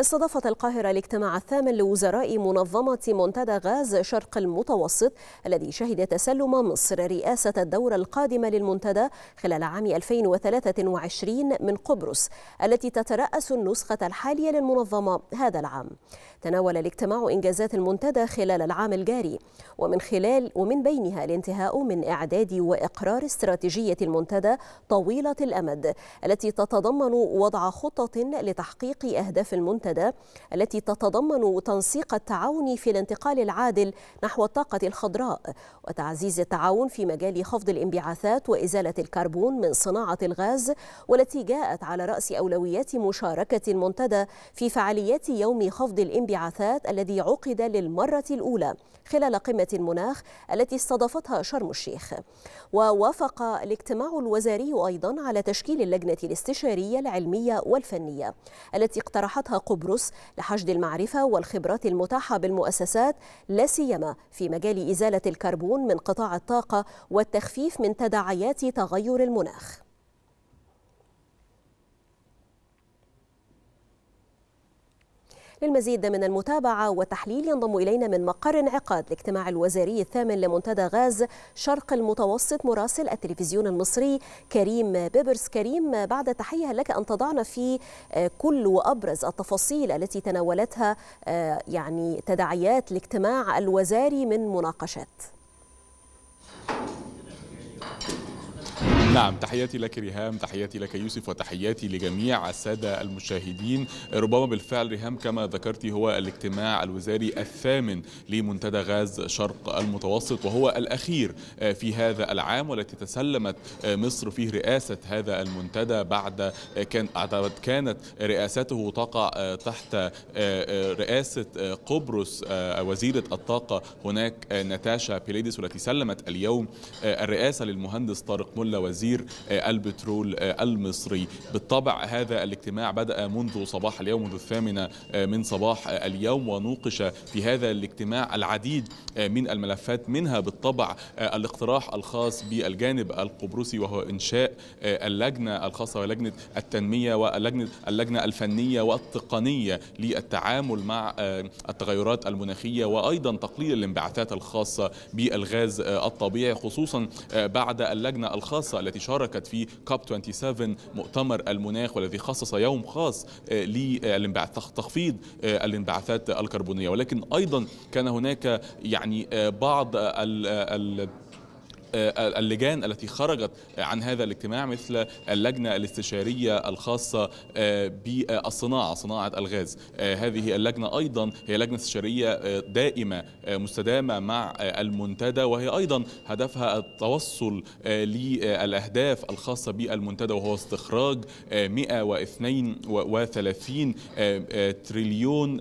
استضافت القاهرة الاجتماع الثامن لوزراء منظمة منتدى غاز شرق المتوسط الذي شهد تسلم مصر رئاسة الدورة القادمة للمنتدى خلال عام 2023 من قبرص التي تترأس النسخة الحالية للمنظمة هذا العام. تناول الاجتماع إنجازات المنتدى خلال العام الجاري ومن خلال ومن بينها الانتهاء من إعداد وإقرار استراتيجية المنتدى طويلة الأمد التي تتضمن وضع خطط لتحقيق أهداف المنتدى التي تتضمن تنسيق التعاون في الانتقال العادل نحو الطاقة الخضراء وتعزيز التعاون في مجال خفض الانبعاثات وإزالة الكربون من صناعة الغاز والتي جاءت على رأس أولويات مشاركة المنتدى في فعاليات يوم خفض الانبعاثات الانبعاثات الذي عقد للمرة الأولى خلال قمة المناخ التي استضافتها شرم الشيخ ووافق الاجتماع الوزاري أيضا على تشكيل اللجنة الاستشارية العلمية والفنية التي اقترحتها قبرص لحشد المعرفة والخبرات المتاحة بالمؤسسات لا سيما في مجال إزالة الكربون من قطاع الطاقة والتخفيف من تداعيات تغير المناخ للمزيد من المتابعة وتحليل ينضم إلينا من مقر انعقاد الاجتماع الوزاري الثامن لمنتدى غاز شرق المتوسط مراسل التلفزيون المصري كريم بيبرس كريم بعد تحية لك أن تضعنا في آه، كل وأبرز التفاصيل التي تناولتها آه، يعني تداعيات الاجتماع الوزاري من مناقشات نعم تحياتي لك ريهام تحياتي لك يوسف وتحياتي لجميع السادة المشاهدين ربما بالفعل ريهام كما ذكرتي هو الاجتماع الوزاري الثامن لمنتدى غاز شرق المتوسط وهو الأخير في هذا العام والتي تسلمت مصر فيه رئاسة هذا المنتدى بعد كان أعتقد كانت رئاسته تقع تحت رئاسة قبرص وزيرة الطاقة هناك ناتاشا بيليدس والتي سلمت اليوم الرئاسة للمهندس طارق ملا وزير وزير آه، البترول آه، المصري بالطبع هذا الاجتماع بدأ منذ صباح اليوم منذ الثامنة آه، من صباح اليوم ونوقش في هذا الاجتماع العديد من الملفات منها بالطبع الاقتراح الخاص بالجانب القبرصي وهو إنشاء اللجنة الخاصة ولجنة التنمية ولجنة اللجنة الفنية والتقنية للتعامل مع التغيرات المناخية وأيضا تقليل الانبعاثات الخاصة بالغاز الطبيعي خصوصا بعد اللجنة الخاصة التي شاركت في كاب 27 مؤتمر المناخ والذي خصص يوم خاص آه، لتخفيض آه، الانبعاثات الكربونية ولكن أيضا كان هناك يعني آه، بعض ال ال آه، اللجان التي خرجت عن هذا الاجتماع مثل اللجنة الاستشارية الخاصة آه، بالصناعة صناعة الغاز آه، هذه اللجنة أيضا هي لجنة استشارية دائمة مستدامة مع المنتدى وهي أيضا هدفها التوصل للأهداف الخاصة بالمنتدى وهو استخراج 132 تريليون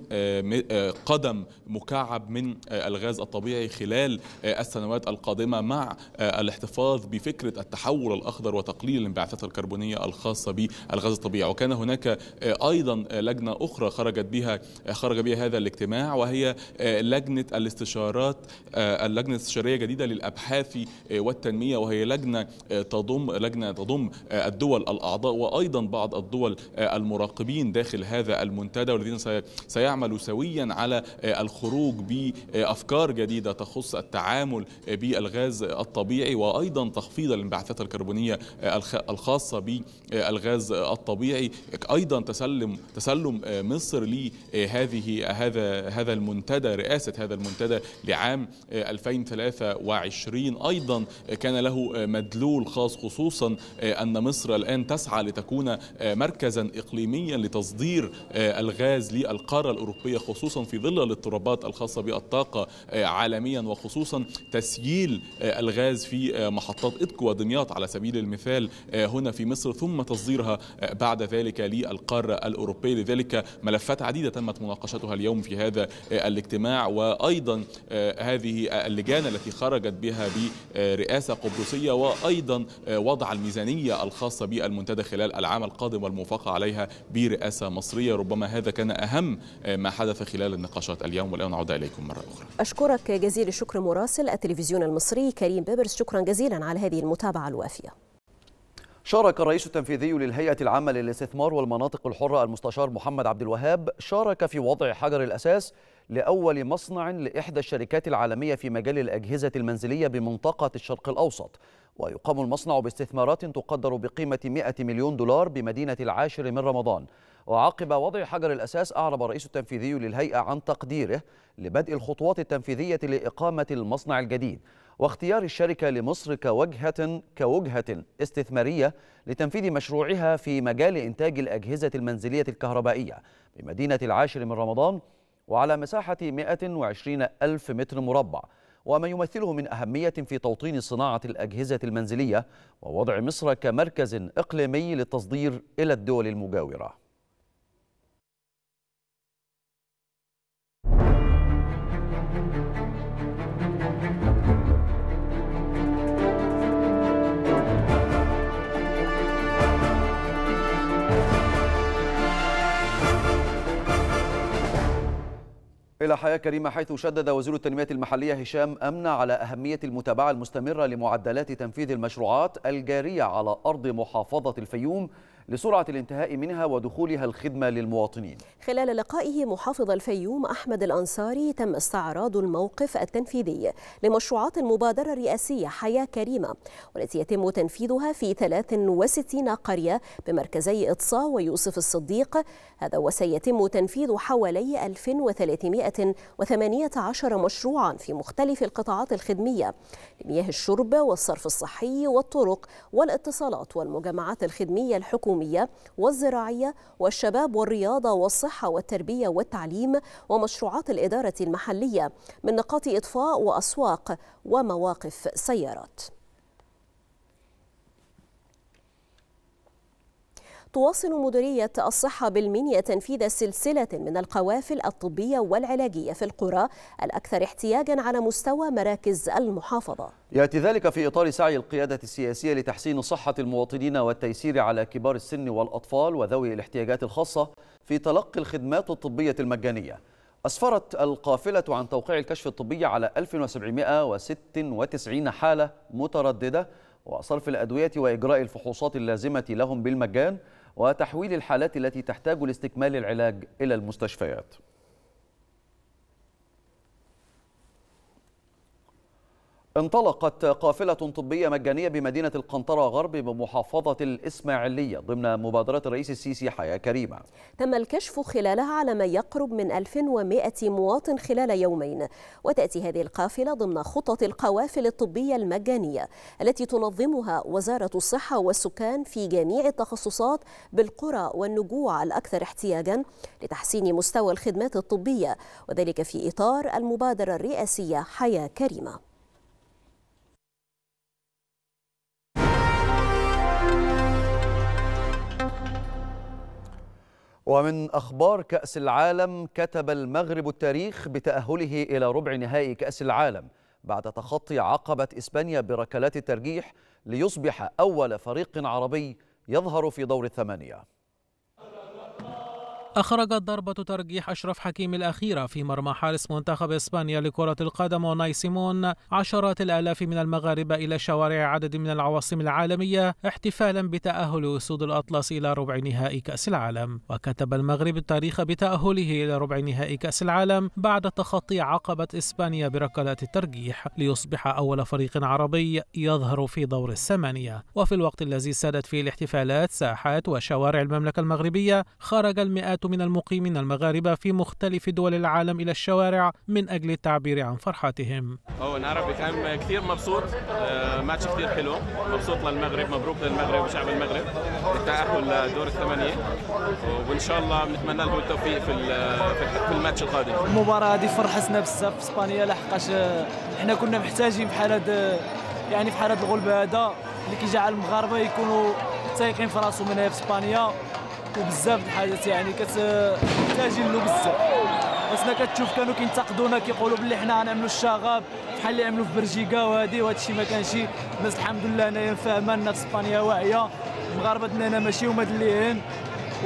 قدم مكعب من آه، الغاز الطبيعي خلال آه، السنوات القادمة مع آه، الاحتفاظ بفكرة التحول الأخضر وتقليل الانبعاثات الكربونية الخاصة بالغاز الطبيعي وكان هناك أيضا لجنة أخرى خرجت بها خرج بها هذا الاجتماع وهي لجنة الاستشارات اللجنة الاستشارية الجديدة للأبحاث والتنمية وهي لجنة تضم لجنة تضم الدول الأعضاء وأيضا بعض الدول المراقبين داخل هذا المنتدى والذين سيعملوا سويا على الخ الخروج بأفكار جديدة تخص التعامل بالغاز الطبيعي وأيضا تخفيض الانبعاثات الكربونية الخاصة بالغاز الطبيعي أيضا تسلم تسلم مصر لهذه هذا هذا المنتدى رئاسة هذا المنتدى لعام 2023 أيضا كان له مدلول خاص خصوصا أن مصر الآن تسعى لتكون مركزا إقليميا لتصدير الغاز للقارة الأوروبية خصوصا في ظل الاضطرابات الطلبات الخاصة بالطاقة آه، عالميا وخصوصا تسييل آه، الغاز في آه، محطات إدكو ودمياط على سبيل المثال هنا في مصر ثم تصديرها بعد ذلك للقارة الأوروبية لذلك ملفات عديدة تمت مناقشتها اليوم في هذا الاجتماع وأيضا هذه اللجان التي خرجت بها برئاسة قبرصية وأيضا وضع الميزانية الخاصة بالمنتدى خلال العام القادم والموافقة عليها برئاسة مصرية ربما هذا كان أهم ما حدث خلال النقاشات اليوم والآن نعود إليكم مرة أخرى أشكرك جزيل الشكر مراسل التلفزيون المصري كريم بيبرس شكرا جزيلا على هذه المتابعة الوافية شارك الرئيس التنفيذي للهيئة العامة للاستثمار والمناطق الحرة المستشار محمد عبد الوهاب شارك في وضع حجر الأساس لأول مصنع لإحدى الشركات العالمية في مجال الأجهزة المنزلية بمنطقة الشرق الأوسط ويقام المصنع باستثمارات تقدر بقيمة 100 مليون دولار بمدينة العاشر من رمضان وعقب وضع حجر الأساس أعرب الرئيس التنفيذي للهيئة عن تقديره لبدء الخطوات التنفيذية لإقامة المصنع الجديد واختيار الشركة لمصر كوجهة كوجهة استثمارية لتنفيذ مشروعها في مجال إنتاج الأجهزة المنزلية الكهربائية بمدينة العاشر من رمضان وعلى مساحة 120 ألف متر مربع وما يمثله من أهمية في توطين صناعة الأجهزة المنزلية ووضع مصر كمركز إقليمي للتصدير إلى الدول المجاورة إلى حياة كريمة حيث شدد وزير التنمية المحلية هشام أمن على أهمية المتابعة المستمرة لمعدلات تنفيذ المشروعات الجارية على أرض محافظة الفيوم لسرعة الانتهاء منها ودخولها الخدمة للمواطنين خلال لقائه محافظ الفيوم أحمد الأنصاري تم استعراض الموقف التنفيذي لمشروعات المبادرة الرئاسية حياة كريمة والتي يتم تنفيذها في 63 قرية بمركزي إطصاء ويوسف الصديق هذا وسيتم تنفيذ حوالي 1318 مشروعا في مختلف القطاعات الخدمية لمياه الشرب والصرف الصحي والطرق والاتصالات والمجمعات الخدمية الحكومية الحكومية والزراعية والشباب والرياضة والصحة والتربية والتعليم ومشروعات الإدارة المحلية من نقاط إطفاء وأسواق ومواقف سيارات تواصل مديرية الصحة بالمنيا تنفيذ سلسلة من القوافل الطبية والعلاجية في القرى الأكثر احتياجا على مستوى مراكز المحافظة يأتي ذلك في إطار سعي القيادة السياسية لتحسين صحة المواطنين والتيسير على كبار السن والأطفال وذوي الاحتياجات الخاصة في تلقي الخدمات الطبية المجانية أسفرت القافلة عن توقيع الكشف الطبي على 1796 حالة مترددة وصرف الأدوية وإجراء الفحوصات اللازمة لهم بالمجان وتحويل الحالات التي تحتاج لاستكمال العلاج إلى المستشفيات انطلقت قافلة طبية مجانية بمدينة القنطرة غرب بمحافظة الإسماعيلية ضمن مبادرة الرئيس السيسي حياة كريمة تم الكشف خلالها على ما يقرب من 1100 مواطن خلال يومين وتأتي هذه القافلة ضمن خطط القوافل الطبية المجانية التي تنظمها وزارة الصحة والسكان في جميع التخصصات بالقرى والنجوع الأكثر احتياجا لتحسين مستوى الخدمات الطبية وذلك في إطار المبادرة الرئاسية حياة كريمة ومن أخبار كأس العالم كتب المغرب التاريخ بتأهله إلى ربع نهائي كأس العالم بعد تخطي عقبة إسبانيا بركلات الترجيح ليصبح أول فريق عربي يظهر في دور الثمانية أخرجت ضربة ترجيح أشرف حكيم الأخيرة في مرمى حارس منتخب إسبانيا لكرة القدم وناي سيمون عشرات الآلاف من المغاربة إلى شوارع عدد من العواصم العالمية احتفالا بتأهل أسود الأطلس إلى ربع نهائي كأس العالم وكتب المغرب التاريخ بتأهله إلى ربع نهائي كأس العالم بعد تخطي عقبة إسبانيا بركلات الترجيح ليصبح أول فريق عربي يظهر في دور الثمانية وفي الوقت الذي سادت فيه الاحتفالات ساحات وشوارع المملكة المغربية خرج المئات من المقيمين المغاربة في مختلف دول العالم إلى الشوارع من أجل التعبير عن فرحتهم أو نعرف كثير مبسوط آه، ماتش كثير حلو مبسوط للمغرب مبروك للمغرب وشعب المغرب التأهل لدور الثمانية وإن شاء الله بنتمنى له التوفيق في في الماتش القادم المباراة هذه فرحتنا بزاف في اسبانيا لحقاش إحنا آه، كنا محتاجين بحال هذا آه، يعني بحال هذا الغلبة هذا اللي كيجعل المغاربة يكونوا تايقين في راسهم هنا في اسبانيا وبزاف بزاف الحاجات يعني له بزاف خاصنا كتشوف كانوا كينتقدونا كيقولوا باللي حنا غنعملوا الشغب بحال اللي عملوا في برجيكا وهذه وهذا الشيء ما كانش الناس الحمد لله هنايا فاهمه الناس في اسبانيا واعيه المغاربه ديالنا ماشي هما دليين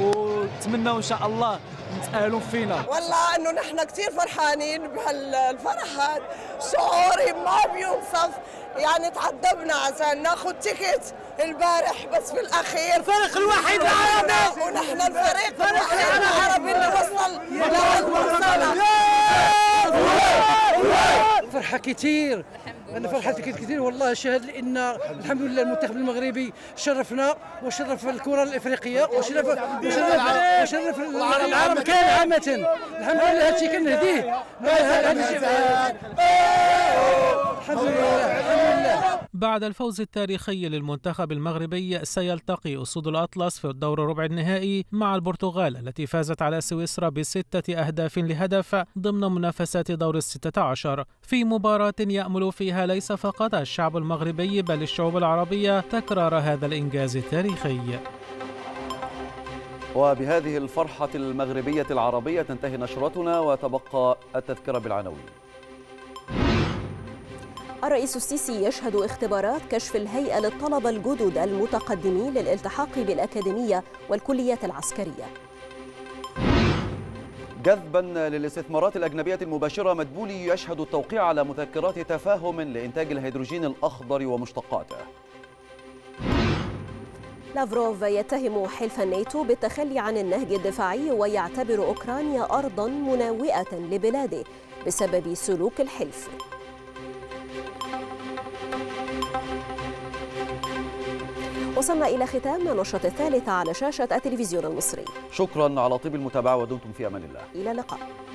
ونتمناو ان شاء الله نتاهلوا فينا والله انه نحن كثير فرحانين بهالفرح هذا شعوري ما بيوصف يعني تعذبنا عشان ناخذ تيكت البارح بس في الاخير الفريق الوحيد العربي ونحن الفريق الوحيد العربي اللي وصل لوصلنا فرحه كتير انا فرحت كثير والله شهد لان الحمد لله المنتخب المغربي شرفنا وشرف الكره الافريقيه وشرف وشرف, وشرف العالم كان عامه الحمد لله هادشي كنهديه الحمد لله الحمد لله بعد الفوز التاريخي للمنتخب المغربي سيلتقي أسود الأطلس في الدور الربع النهائي مع البرتغال التي فازت على سويسرا بستة أهداف لهدف ضمن منافسات دور الستة عشر في مباراة يأمل فيها ليس فقط الشعب المغربي بل الشعوب العربية تكرار هذا الإنجاز التاريخي وبهذه الفرحة المغربية العربية تنتهي نشرتنا وتبقى التذكرة بالعناوين الرئيس السيسي يشهد اختبارات كشف الهيئة للطلبة الجدد المتقدمين للالتحاق بالأكاديمية والكليات العسكرية جذبا للاستثمارات الأجنبية المباشرة مدبولي يشهد التوقيع على مذكرات تفاهم لإنتاج الهيدروجين الأخضر ومشتقاته لافروف يتهم حلف الناتو بالتخلي عن النهج الدفاعي ويعتبر أوكرانيا أرضا مناوئة لبلاده بسبب سلوك الحلف وصلنا إلى ختام نشرة الثالثة على شاشة التلفزيون المصري شكرا على طيب المتابعة ودمتم في أمان الله إلى اللقاء